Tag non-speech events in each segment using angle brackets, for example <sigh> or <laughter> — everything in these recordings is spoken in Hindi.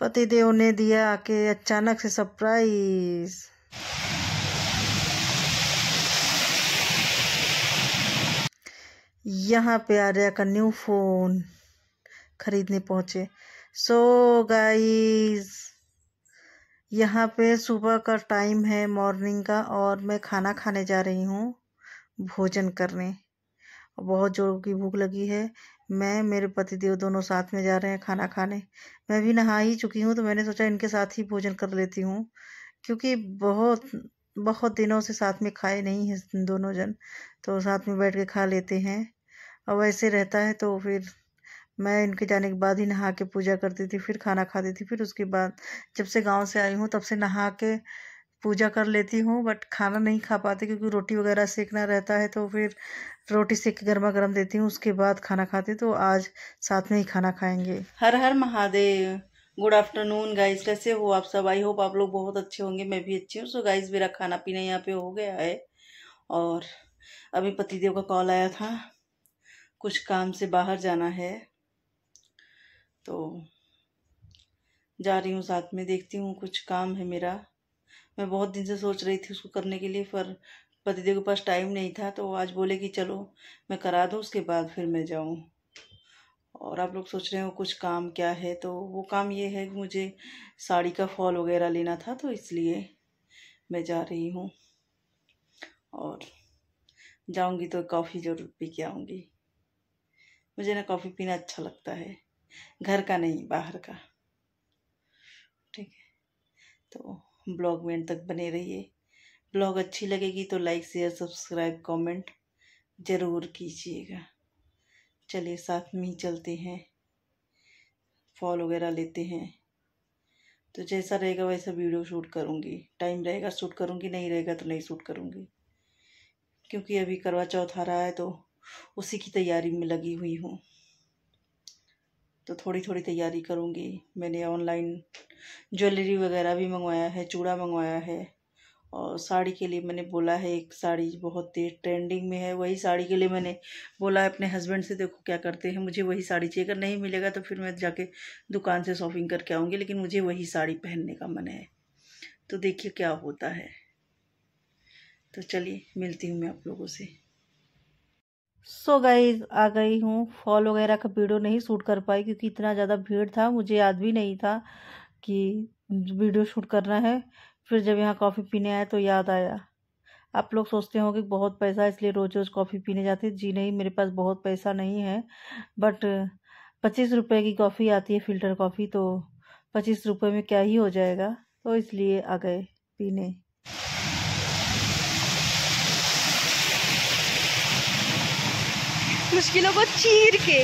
पतिदेव ने दिया आके अचानक से सरप्राइज यहाँ पे आर्या का न्यू फ़ोन खरीदने पहुंचे सो so गाइस यहाँ पे सुबह का टाइम है मॉर्निंग का और मैं खाना खाने जा रही हूँ भोजन करने बहुत ज़ोर की भूख लगी है मैं मेरे देव दोनों साथ में जा रहे हैं खाना खाने मैं भी नहा ही चुकी हूँ तो मैंने सोचा इनके साथ ही भोजन कर लेती हूँ क्योंकि बहुत बहुत दिनों से साथ में खाए नहीं हैं दोनों जन तो साथ में बैठ के खा लेते हैं और वैसे रहता है तो फिर मैं इनके जाने के बाद ही नहा के पूजा करती थी फिर खाना खाती थी फिर उसके बाद जब से गांव से आई हूँ तब से नहा के पूजा कर लेती हूँ बट खाना नहीं खा पाती क्योंकि रोटी वगैरह सेकना रहता है तो फिर रोटी सेक के गर्मा गर्म देती हूँ उसके बाद खाना खाते तो आज साथ में ही खाना खाएंगे हर हर महादेव गुड आफ्टरनून गाइस कैसे हो आप सब आई होप आप लोग बहुत अच्छे होंगे मैं भी अच्छी हूँ सो गाइस मेरा खाना पीना यहाँ पे हो गया है और अभी पतिदेव का कॉल आया था कुछ काम से बाहर जाना है तो जा रही हूँ साथ में देखती हूँ कुछ काम है मेरा मैं बहुत दिन से सोच रही थी उसको करने के लिए पर पतिदेव के पास टाइम नहीं था तो आज बोले कि चलो मैं करा दूँ उसके बाद फिर मैं जाऊँ और आप लोग सोच रहे हो कुछ काम क्या है तो वो काम ये है कि मुझे साड़ी का फॉल वगैरह लेना था तो इसलिए मैं जा रही हूँ और जाऊँगी तो कॉफ़ी ज़रूर पी के आऊँगी मुझे ना कॉफ़ी पीना अच्छा लगता है घर का नहीं बाहर का ठीक है तो ब्लॉग में अंत तक बने रहिए ब्लॉग अच्छी लगेगी तो लाइक शेयर सब्सक्राइब कमेंट ज़रूर कीजिएगा चलिए साथ में ही चलते हैं फॉल वगैरह लेते हैं तो जैसा रहेगा वैसा वीडियो शूट करूँगी टाइम रहेगा शूट करूँगी नहीं रहेगा तो नहीं शूट करूँगी क्योंकि अभी करवा चौथ आ रहा है तो उसी की तैयारी में लगी हुई हूँ तो थोड़ी थोड़ी तैयारी करूँगी मैंने ऑनलाइन ज्वेलरी वगैरह भी मंगवाया है चूड़ा मंगवाया है और साड़ी के लिए मैंने बोला है एक साड़ी बहुत तेज ट्रेंडिंग में है वही साड़ी के लिए मैंने बोला है अपने हस्बैंड से देखो क्या करते हैं मुझे वही साड़ी चाहिए अगर नहीं मिलेगा तो फिर मैं जाके दुकान से शॉपिंग करके आऊँगी लेकिन मुझे वही साड़ी पहनने का मन है तो देखिए क्या होता है तो चलिए मिलती हूँ मैं आप लोगों से सो गई आ गई हूँ फॉल वगैरह का वीडियो नहीं शूट कर पाई क्योंकि इतना ज़्यादा भीड़ था मुझे याद भी नहीं था कि वीडियो शूट करना है फिर जब यहाँ कॉफ़ी पीने आया तो याद आया आप लोग सोचते होंगे बहुत पैसा इसलिए रोज़ रोज़ कॉफ़ी पीने जाते जी नहीं मेरे पास बहुत पैसा नहीं है बट पच्चीस रुपये की कॉफ़ी आती है फ़िल्टर कॉफ़ी तो पच्चीस रुपये में क्या ही हो जाएगा तो इसलिए आ गए पीने मुश्किलों को चीर के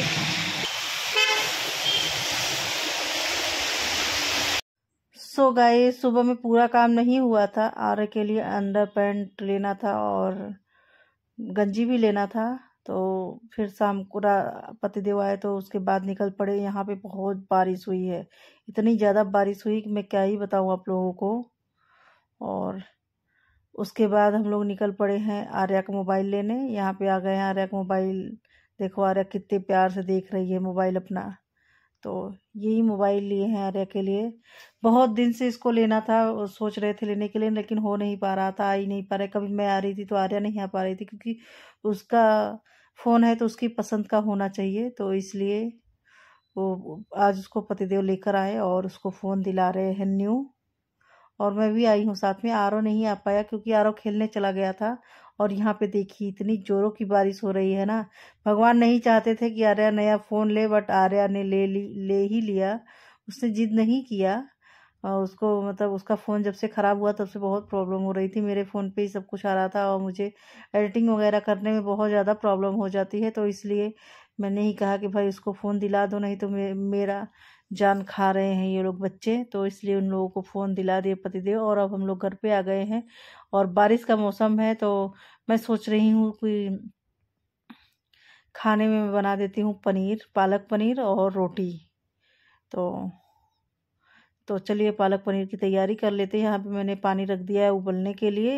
सो so गए सुबह में पूरा काम नहीं हुआ था आर के लिए अंडर पैंट लेना था और गंजी भी लेना था तो फिर शाम को पतिदेव आए तो उसके बाद निकल पड़े यहाँ पे बहुत बारिश हुई है इतनी ज़्यादा बारिश हुई कि मैं क्या ही बताऊँ आप लोगों को और उसके बाद हम लोग निकल पड़े हैं आर्या का मोबाइल लेने यहाँ पे आ गए हैं आर्या का मोबाइल देखो आर्या कितने प्यार से देख रही है मोबाइल अपना तो यही मोबाइल लिए हैं आर्या के लिए बहुत दिन से इसको लेना था सोच रहे थे लेने के लिए लेकिन हो नहीं पा रहा था आ ही नहीं पा रहा कभी मैं आ रही थी तो आर्या नहीं आ पा रही थी क्योंकि उसका फ़ोन है तो उसकी पसंद का होना चाहिए तो इसलिए वो आज उसको पतिदेव लेकर आए और उसको फ़ोन दिला रहे हैं न्यू और मैं भी आई हूँ साथ में आर नहीं आ पाया क्योंकि आर खेलने चला गया था और यहाँ पे देखिए इतनी जोरों की बारिश हो रही है ना भगवान नहीं चाहते थे कि आर्या नया फ़ोन ले बट आर्या ने ले ली ले ही लिया उसने जिद नहीं किया और उसको मतलब उसका फ़ोन जब से ख़राब हुआ तब से बहुत प्रॉब्लम हो रही थी मेरे फ़ोन पे ही सब कुछ आ रहा था और मुझे एडिटिंग वगैरह करने में बहुत ज़्यादा प्रॉब्लम हो जाती है तो इसलिए मैंने ही कहा कि भाई उसको फ़ोन दिला दो नहीं तो मे, मेरा जान खा रहे हैं ये लोग बच्चे तो इसलिए उन लोगों को फ़ोन दिला दिए पतिदेव और अब हम लोग घर पे आ गए हैं और बारिश का मौसम है तो मैं सोच रही हूँ कि खाने में मैं बना देती हूँ पनीर पालक पनीर और रोटी तो तो चलिए पालक पनीर की तैयारी कर लेते हैं यहाँ पे मैंने पानी रख दिया है उबलने के लिए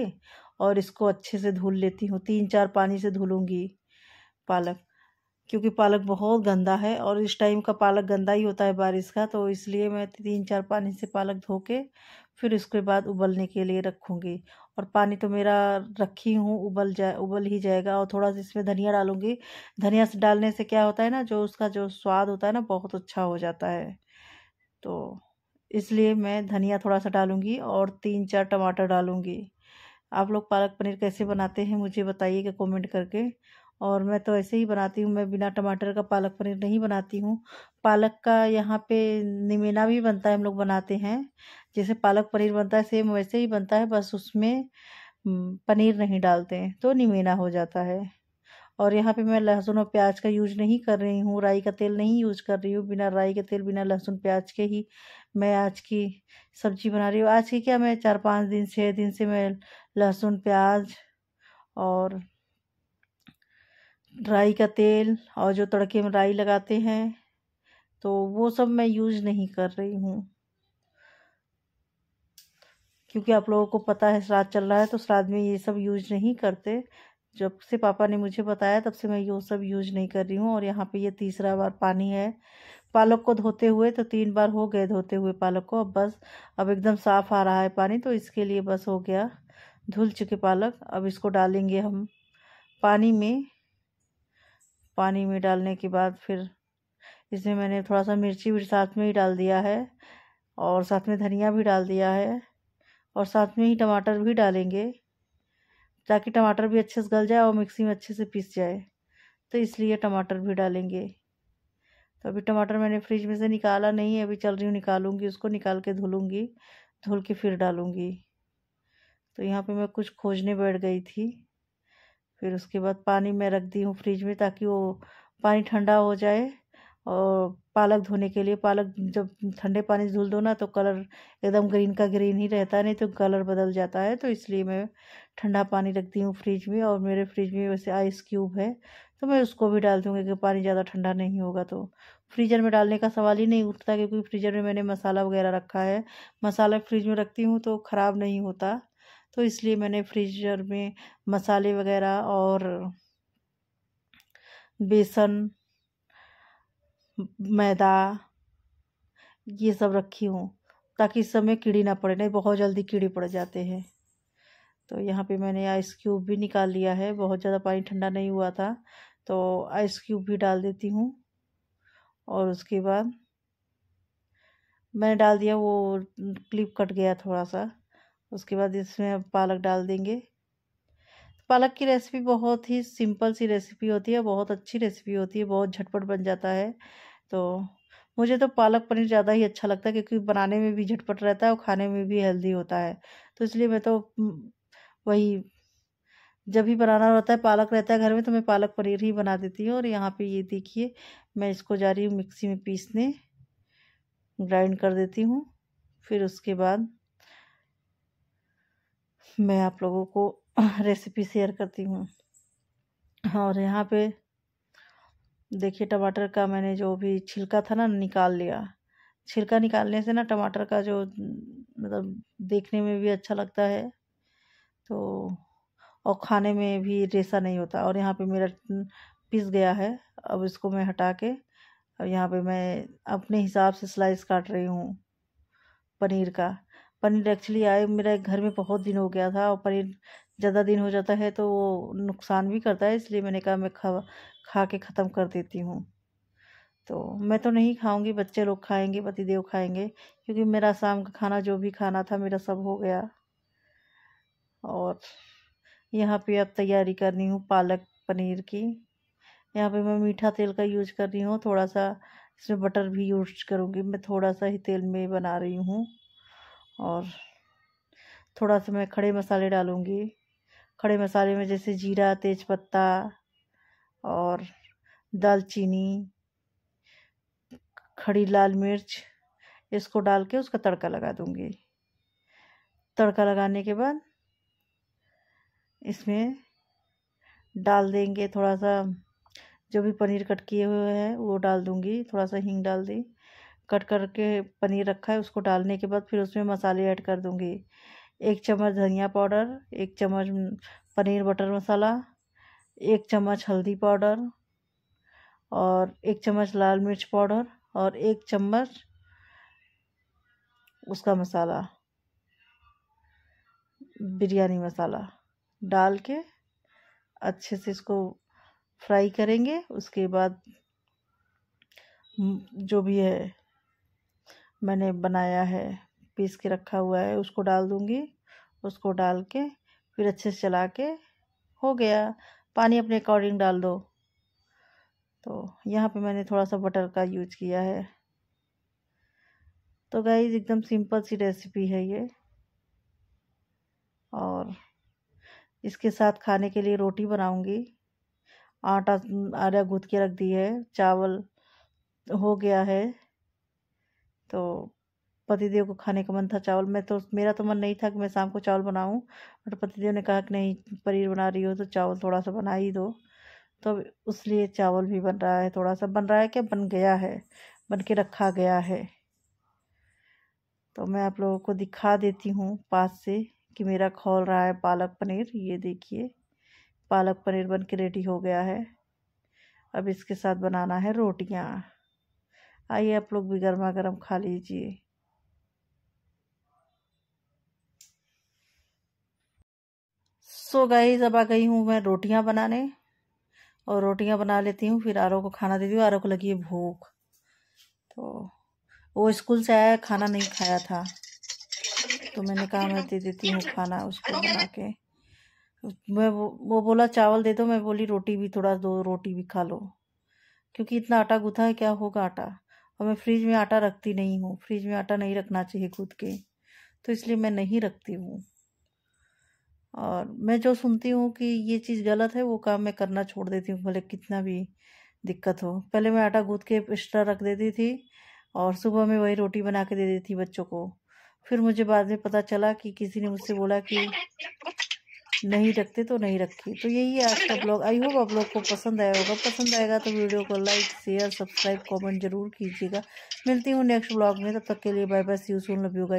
और इसको अच्छे से धुल लेती हूँ तीन चार पानी से धुलूँगी पालक क्योंकि पालक बहुत गंदा है और इस टाइम का पालक गंदा ही होता है बारिश का तो इसलिए मैं तीन चार पानी से पालक धो के फिर उसके बाद उबलने के लिए रखूँगी और पानी तो मेरा रखी हूँ उबल जाए उबल ही जाएगा और थोड़ा सा इसमें धनिया डालूँगी धनिया से डालने से क्या होता है ना जो उसका जो स्वाद होता है ना बहुत अच्छा हो जाता है तो इसलिए मैं धनिया थोड़ा सा डालूँगी और तीन चार टमाटर डालूँगी आप लोग पालक पनीर कैसे बनाते हैं मुझे बताइएगा कमेंट करके और मैं तो ऐसे ही बनाती हूँ मैं बिना टमाटर का पालक पनीर नहीं बनाती हूँ पालक का यहाँ पे निमेना भी बनता है हम लोग बनाते हैं जैसे पालक पनीर बनता है सेम वैसे ही बनता है बस उसमें पनीर नहीं डालते हैं तो निमेना हो जाता है और यहाँ पे मैं लहसुन और प्याज का यूज नहीं कर रही हूँ राई का तेल नहीं यूज कर रही हूँ बिना राई के तेल बिना लहसुन प्याज के ही मैं आज की सब्जी बना रही हूँ आज की क्या मैं चार पाँच दिन छः दिन से मैं लहसुन प्याज और राई का तेल और जो तड़के में राई लगाते हैं तो वो सब मैं यूज़ नहीं कर रही हूँ क्योंकि आप लोगों को पता है श्राद्ध चल रहा है तो श्राद्ध में ये सब यूज नहीं करते जब से पापा ने मुझे बताया तब से मैं ये सब यूज नहीं कर रही हूँ और यहाँ पे ये तीसरा बार पानी है पालक को धोते हुए तो तीन बार हो गए धोते हुए पालक को अब बस अब एकदम साफ़ आ रहा है पानी तो इसके लिए बस हो गया धुल चुके पालक अब इसको डालेंगे हम पानी में पानी में डालने के बाद फिर इसमें मैंने थोड़ा सा मिर्ची भी साथ में ही डाल दिया है और साथ में धनिया भी डाल दिया है और साथ में ही टमाटर भी डालेंगे ताकि टमाटर भी अच्छे से गल जाए और मिक्सी में अच्छे से पीस जाए तो इसलिए टमाटर भी डालेंगे तो अभी टमाटर मैंने फ्रिज में से निकाला नहीं है अभी चल रही हूँ निकालूंगी उसको निकाल के धुलूंगी धुल के फिर डालूंगी तो यहाँ पे मैं कुछ खोजने बैठ गई थी फिर उसके बाद पानी मैं रख दी हूँ फ्रिज में ताकि वो पानी ठंडा हो जाए और पालक धोने के लिए पालक जब ठंडे पानी से धुल दो ना तो कलर एकदम ग्रीन का ग्रीन ही रहता नहीं तो कलर बदल जाता है तो इसलिए मैं ठंडा पानी रखती हूँ फ्रिज में और मेरे फ्रिज में वैसे आइस क्यूब है तो मैं उसको भी डाल दूँगी कि पानी ज़्यादा ठंडा नहीं होगा तो फ्रीजर में डालने का सवाल ही नहीं उठता क्योंकि फ्रीजर में मैंने मसाला वगैरह रखा है मसाला फ्रिज में रखती हूँ तो ख़राब नहीं होता तो इसलिए मैंने फ्रीजर में मसाले वगैरह और बेसन मैदा ये सब रखी हूँ ताकि इस समय कीड़ी ना पड़े नहीं तो बहुत जल्दी कीड़े पड़ जाते हैं तो यहाँ पे मैंने आइस क्यूब भी निकाल लिया है बहुत ज़्यादा पानी ठंडा नहीं हुआ था तो आइस क्यूब भी डाल देती हूँ और उसके बाद मैंने डाल दिया वो क्लिप कट गया थोड़ा सा उसके बाद इसमें अब पालक डाल देंगे पालक की रेसिपी बहुत ही सिंपल सी रेसिपी होती है बहुत अच्छी रेसिपी होती है बहुत झटपट बन जाता है तो मुझे तो पालक पनीर ज़्यादा ही अच्छा लगता है क्योंकि बनाने में भी झटपट रहता है और खाने में भी हेल्दी होता है तो इसलिए मैं तो हम्म, वही जब भी बनाना रहता है पालक रहता है घर में तो मैं पालक पनीर ही बना देती हूँ और यहाँ पे ये देखिए मैं इसको जा रही हूँ मिक्सी में पीसने ग्राइंड कर देती हूँ फिर उसके बाद मैं आप लोगों को रेसिपी <laughs> शेयर करती हूँ और यहाँ पे देखिए टमाटर का मैंने जो भी छिलका था ना निकाल लिया छिलका निकालने से ना टमाटर का जो मतलब देखने में भी अच्छा लगता है तो और खाने में भी रेसा नहीं होता और यहाँ पे मेरा पिस गया है अब इसको मैं हटा के अब यहाँ पे मैं अपने हिसाब से स्लाइस काट रही हूँ पनीर का पनीर एक्चुअली तो आए मेरा घर में बहुत दिन हो गया था और पनीर ज़्यादा दिन हो जाता है तो वो नुकसान भी करता है इसलिए मैंने कहा मैं खा खा के ख़त्म कर देती हूँ तो मैं तो नहीं खाऊंगी बच्चे लोग खाएंगे पतिदेव खाएंगे क्योंकि मेरा शाम का खाना जो भी खाना था मेरा सब हो गया और यहाँ पे अब तैयारी करनी हूँ पालक पनीर की यहाँ पे मैं मीठा तेल का यूज कर रही हूँ थोड़ा सा इसमें बटर भी यूज करूँगी मैं थोड़ा सा ही तेल में बना रही हूँ और थोड़ा सा मैं खड़े मसाले डालूँगी खड़े मसाले में जैसे जीरा तेज़पत्ता और दालचीनी खड़ी लाल मिर्च इसको डाल के उसका तड़का लगा दूँगी तड़का लगाने के बाद इसमें डाल देंगे थोड़ा सा जो भी पनीर कट किए हुए हैं वो डाल दूँगी थोड़ा सा हींग डाल दी कट करके पनीर रखा है उसको डालने के बाद फिर उसमें मसाले ऐड कर दूँगी एक चम्मच धनिया पाउडर एक चम्मच पनीर बटर मसाला एक चम्मच हल्दी पाउडर और एक चम्मच लाल मिर्च पाउडर और एक चम्मच उसका मसाला बिरयानी मसाला डाल के अच्छे से इसको फ्राई करेंगे उसके बाद जो भी है मैंने बनाया है पीस के रखा हुआ है उसको डाल दूँगी उसको डाल के फिर अच्छे से चला के हो गया पानी अपने अकॉर्डिंग डाल दो तो यहाँ पे मैंने थोड़ा सा बटर का यूज किया है तो गाइज एकदम सिंपल सी रेसिपी है ये और इसके साथ खाने के लिए रोटी बनाऊंगी आटा आटा गूँथ के रख दी है चावल हो गया है तो पतिदेव को खाने का मन था चावल मैं तो मेरा तो मन नहीं था कि मैं शाम को चावल बनाऊं बट पतिदेव ने कहा कि नहीं पनीर बना रही हो तो चावल थोड़ा सा बना ही दो तो उस लिए चावल भी बन रहा है थोड़ा सा बन रहा है क्या बन गया है बन के रखा गया है तो मैं आप लोगों को दिखा देती हूँ पास से कि मेरा खोल रहा है पालक पनीर ये देखिए पालक पनीर बन के रेडी हो गया है अब इसके साथ बनाना है रोटियाँ आइए आप लोग भी गर्मा गर्म खा लीजिए सो गई जब आ गई हूँ मैं रोटियाँ बनाने और रोटियाँ बना लेती हूँ फिर आरो को खाना देती हूँ आरो को लगी है भूख तो वो स्कूल से आया खाना नहीं खाया था तो मैंने कहा मैं दे देती हूँ खाना उसको बना के मैं वो वो बोला चावल दे दो मैं बोली रोटी भी थोड़ा दो रोटी भी खा लो क्योंकि इतना आटा गुथा है क्या होगा आटा और मैं फ्रिज में आटा रखती नहीं हूँ फ्रिज में आटा नहीं रखना चाहिए खुद के तो इसलिए मैं नहीं रखती हूँ और मैं जो सुनती हूँ कि ये चीज़ गलत है वो काम मैं करना छोड़ देती हूँ भले कितना भी दिक्कत हो पहले मैं आटा गूँद के एक्स्ट्रा रख देती थी और सुबह में वही रोटी बना के दे देती थी बच्चों को फिर मुझे बाद में पता चला कि किसी ने मुझसे बोला कि नहीं रखते तो नहीं रखी तो यही है आज का ब्लॉग आई होप आप लोग को पसंद आया होगा पसंद आएगा तो वीडियो को लाइक शेयर सब्सक्राइब कमेंट जरूर कीजिएगा मिलती हूँ नेक्स्ट ब्लॉग में तब तक के लिए bye bye see you soon love you guys